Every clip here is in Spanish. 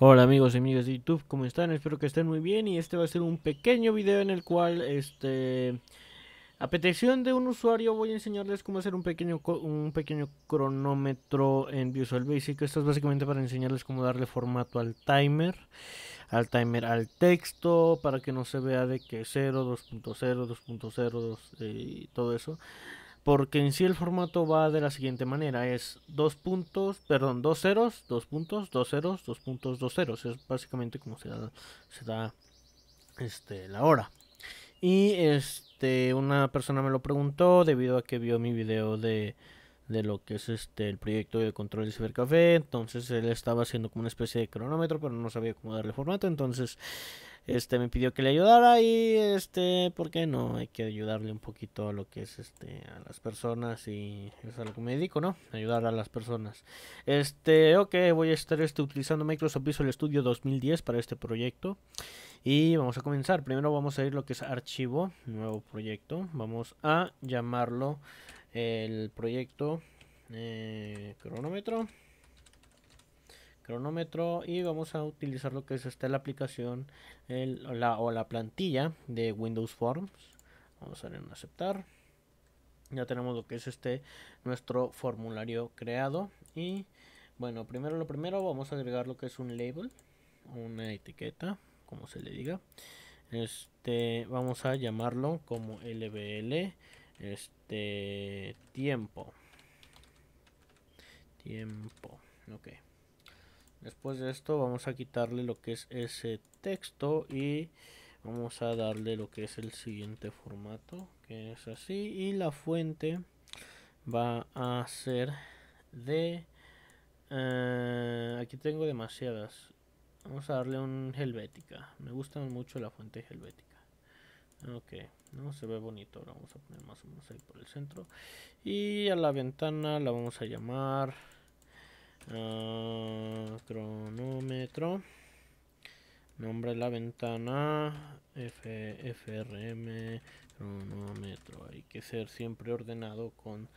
Hola amigos y amigas de YouTube, ¿cómo están? Espero que estén muy bien y este va a ser un pequeño video en el cual, este, a petición de un usuario voy a enseñarles cómo hacer un pequeño, un pequeño cronómetro en Visual Basic. Esto es básicamente para enseñarles cómo darle formato al timer, al timer, al texto, para que no se vea de que 0, 2.0, 2.0, 2 y todo eso porque en sí el formato va de la siguiente manera, es dos puntos, perdón, dos ceros, dos puntos, dos ceros, dos puntos, dos ceros, es básicamente como se da, se da este, la hora. Y este, una persona me lo preguntó debido a que vio mi video de, lo que es este el proyecto de control del cibercafé, entonces él estaba haciendo como una especie de cronómetro, pero no sabía cómo darle formato, entonces este me pidió que le ayudara y este, ¿por qué no? Hay que ayudarle un poquito a lo que es este a las personas y es a lo que me dedico, ¿no? Ayudar a las personas. Este, ok, voy a estar este, utilizando Microsoft Visual Studio 2010 para este proyecto. Y vamos a comenzar. Primero vamos a ir lo que es archivo, nuevo proyecto. Vamos a llamarlo el proyecto eh, cronómetro cronómetro y vamos a utilizar lo que es esta la aplicación o la plantilla de Windows Forms vamos a darle en aceptar ya tenemos lo que es este nuestro formulario creado y bueno primero lo primero vamos a agregar lo que es un label una etiqueta como se le diga este vamos a llamarlo como lbl este tiempo tiempo ok Después de esto vamos a quitarle lo que es ese texto y vamos a darle lo que es el siguiente formato, que es así. Y la fuente va a ser de... Eh, aquí tengo demasiadas. Vamos a darle un helvética. Me gusta mucho la fuente helvética. Ok, no se ve bonito. Ahora vamos a poner más o menos ahí por el centro. Y a la ventana la vamos a llamar cronómetro. Nombre de la ventana. ffrm FRM. Cronómetro. Hay que ser siempre ordenado con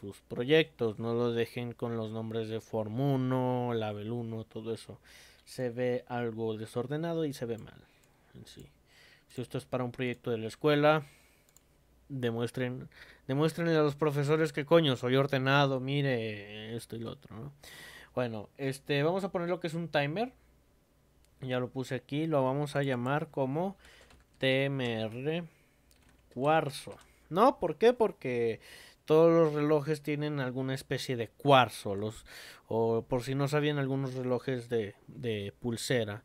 sus proyectos. No lo dejen con los nombres de Form 1, Label 1, todo eso. Se ve algo desordenado y se ve mal. sí. Si esto es para un proyecto de la escuela, demuestren, demuestren a los profesores que coño, soy ordenado, mire esto y lo otro, ¿no? Bueno, este, vamos a poner lo que es un timer. Ya lo puse aquí, lo vamos a llamar como TMR cuarzo. No, ¿por qué? Porque todos los relojes tienen alguna especie de cuarzo. Los, o por si no sabían, algunos relojes de, de pulsera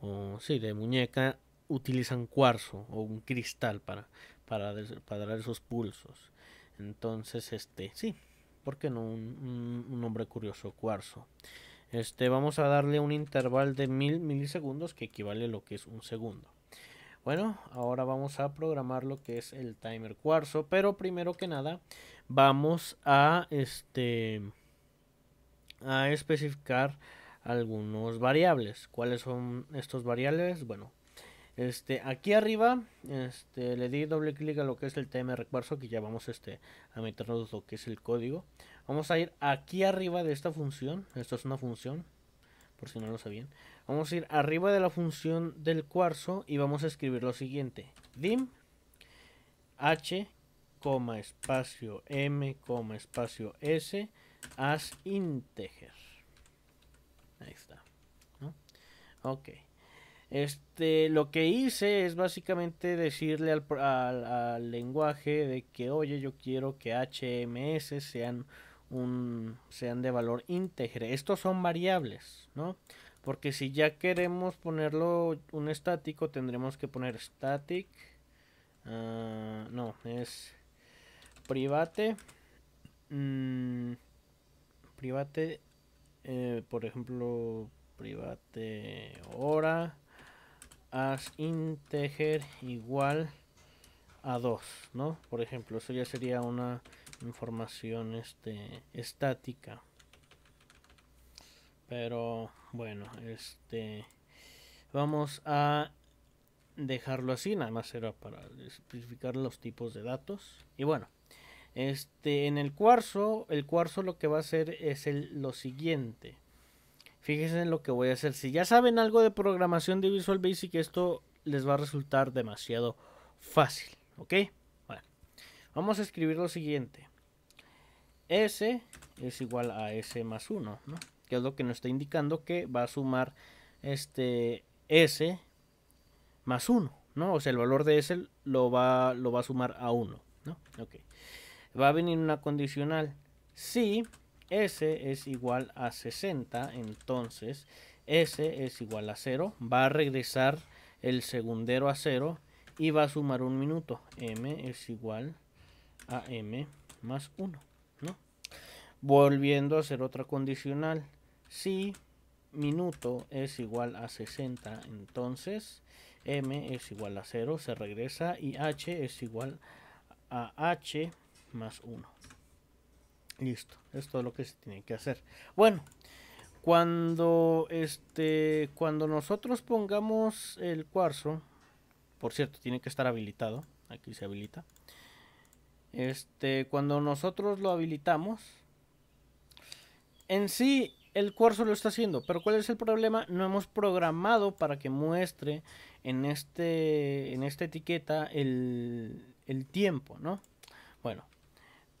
o sí, de muñeca utilizan cuarzo o un cristal para, para, para dar esos pulsos. Entonces, este, sí, porque no un, nombre curioso, cuarzo. Este, vamos a darle un intervalo de mil milisegundos que equivale a lo que es un segundo. Bueno, ahora vamos a programar lo que es el timer cuarzo, pero primero que nada vamos a este a especificar algunos variables. ¿Cuáles son estos variables? Bueno, este, aquí arriba este, le di doble clic a lo que es el tema cuarzo, que ya vamos este, a meternos lo que es el código. Vamos a ir aquí arriba de esta función. Esto es una función, por si no lo sabían. Vamos a ir arriba de la función del cuarzo y vamos a escribir lo siguiente. dim h, espacio m, espacio s, as integer. Ahí está. ¿no? Ok. Este, lo que hice es básicamente decirle al, lenguaje de que, oye, yo quiero que HMS sean, sean de valor íntegre. Estos son variables, ¿no? Porque si ya queremos ponerlo un estático, tendremos que poner static. Ah, no, es private. Mm, private, eh, por ejemplo, private hora as integer igual a 2, ¿no? Por ejemplo, eso ya sería una información este, estática. Pero bueno, este vamos a dejarlo así, nada más era para especificar los tipos de datos. Y bueno, este en el cuarzo, el cuarzo lo que va a hacer es lo siguiente. Fíjense en lo que voy a hacer. Si ya saben algo de programación de Visual Basic, esto les va a resultar demasiado fácil. ¿Ok? Bueno, vamos a escribir lo siguiente. S es igual a S más 1, ¿no? Que es lo que nos está indicando que va a sumar este S más 1, ¿no? O sea, el valor de S lo va, a sumar a 1, Ok. Va a venir una condicional. Si... S es igual a 60, entonces S es igual a 0. Va a regresar el segundero a 0 y va a sumar un minuto. M es igual a M más 1, Volviendo a hacer otra condicional. Si minuto es igual a 60, entonces M es igual a 0, se regresa y H es igual a H más 1. Listo, es todo lo que se tiene que hacer. Bueno, cuando este cuando nosotros pongamos el cuarzo, por cierto, tiene que estar habilitado, aquí se habilita. Este, cuando nosotros lo habilitamos, en sí el cuarzo lo está haciendo, pero ¿cuál es el problema? No hemos programado para que muestre en este en esta etiqueta el, el tiempo, ¿no? Bueno,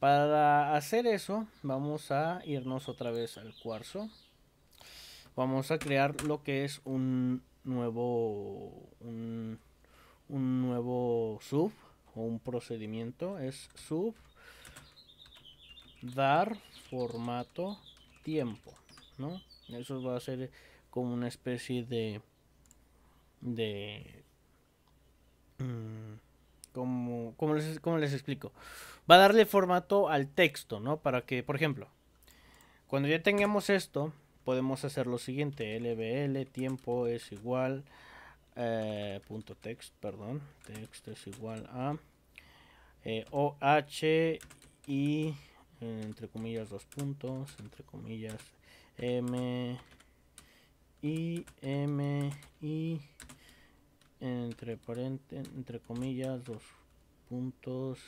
para hacer eso, vamos a irnos otra vez al cuarzo. Vamos a crear lo que es un nuevo, un, nuevo sub o un procedimiento. Es sub dar formato tiempo, ¿no? Eso va a ser como una especie de de mm, como, como, les, explico, va a darle formato al texto, ¿no? Para que, por ejemplo, cuando ya tengamos esto, podemos hacer lo siguiente, lbl tiempo es igual, eh, punto text, perdón, text es igual a eh, h y entre comillas dos puntos, entre comillas m i m i entre paréntesis, entre comillas, dos puntos,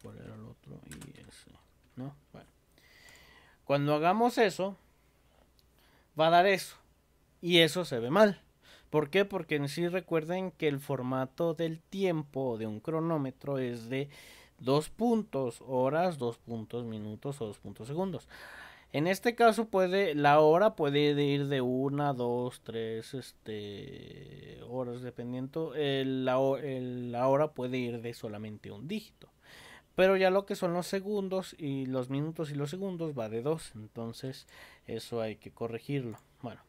¿cuál era el otro? Y ese, ¿no? Bueno. Cuando hagamos eso, va a dar eso. Y eso se ve mal. ¿Por qué? Porque en sí recuerden que el formato del tiempo de un cronómetro es de dos puntos horas, dos puntos minutos o dos puntos segundos. En este caso puede, la hora puede ir de una, dos, tres este, horas, dependiendo. la, hora puede ir de solamente un dígito. Pero ya lo que son los segundos y los minutos y los segundos va de dos. Entonces eso hay que corregirlo. Bueno,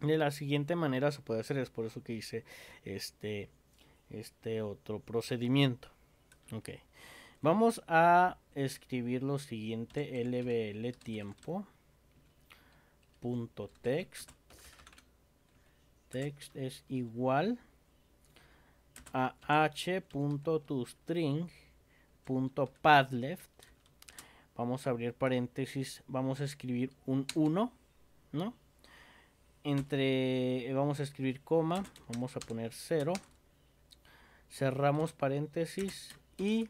de la siguiente manera se puede hacer. Es por eso que hice este, este otro procedimiento. Okay. Vamos a escribir lo siguiente, lbl tiempo text text es igual a h.toString.padLeft. vamos a abrir paréntesis vamos a escribir un 1 no entre vamos a escribir coma vamos a poner 0 cerramos paréntesis y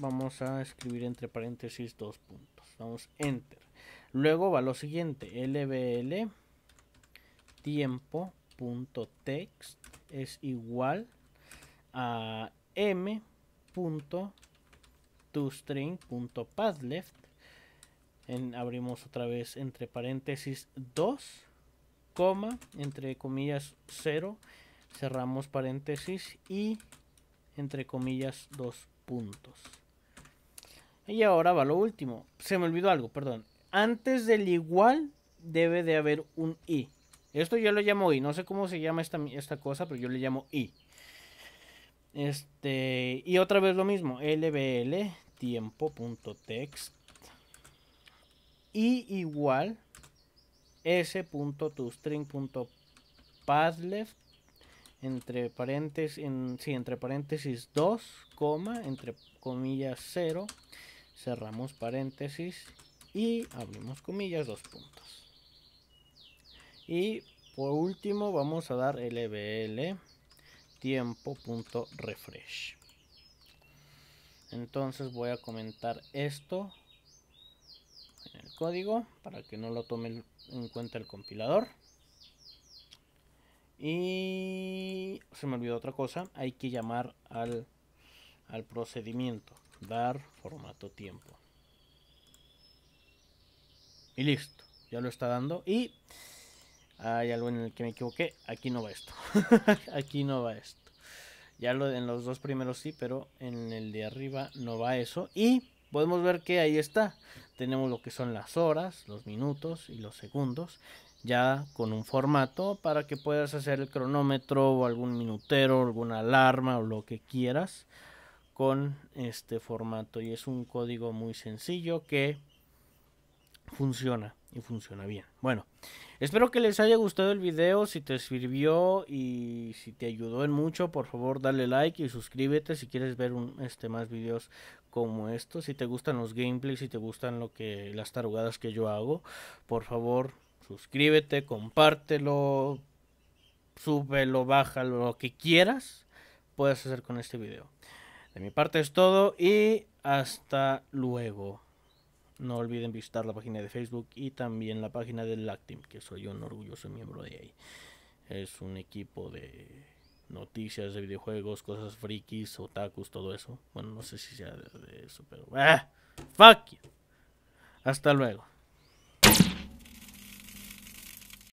vamos a escribir entre paréntesis dos puntos. Vamos enter. Luego va lo siguiente, lbl tiempo.text es igual a m m.toString.padleft. En, abrimos otra vez entre paréntesis 2, coma, entre comillas 0, cerramos paréntesis y entre comillas dos puntos. Y ahora va lo último. Se me olvidó algo, perdón. Antes del igual debe de haber un i. Esto yo lo llamo i. No sé cómo se llama esta, esta cosa, pero yo le llamo i. Este, y otra vez lo mismo, lbl tiempo.text i igual s.tostring.padlef entre paréntesis en, sí, entre paréntesis 2, entre comillas 0 cerramos paréntesis y abrimos comillas, dos puntos. Y por último vamos a dar lbl tiempo.refresh. Entonces voy a comentar esto en el código para que no lo tome en cuenta el compilador. Y se me olvidó otra cosa, hay que llamar al, al procedimiento dar formato tiempo. Y listo, ya lo está dando. Y hay algo en el que me equivoqué. Aquí no va esto. aquí no va esto. Ya lo en los dos primeros sí, pero en el de arriba no va eso. Y podemos ver que ahí está. Tenemos lo que son las horas, los minutos y los segundos. Ya con un formato para que puedas hacer el cronómetro o algún minutero, alguna alarma o lo que quieras con este formato y es un código muy sencillo que funciona y funciona bien. Bueno, espero que les haya gustado el video, si te sirvió y si te ayudó en mucho, por favor dale like y suscríbete si quieres ver este, más videos como estos, si te gustan los gameplays, si te gustan lo que, las tarugadas que yo hago, por favor suscríbete, compártelo, súbelo, bájalo, lo que quieras puedes hacer con este video. De mi parte es todo y hasta luego. No olviden visitar la página de Facebook y también la página del Lactim, que soy un orgulloso miembro de ahí. Es un equipo de noticias de videojuegos, cosas frikis, otakus, todo eso. Bueno, no sé si sea de, eso, pero... ¡ah! ¡Fuck! You. Hasta luego.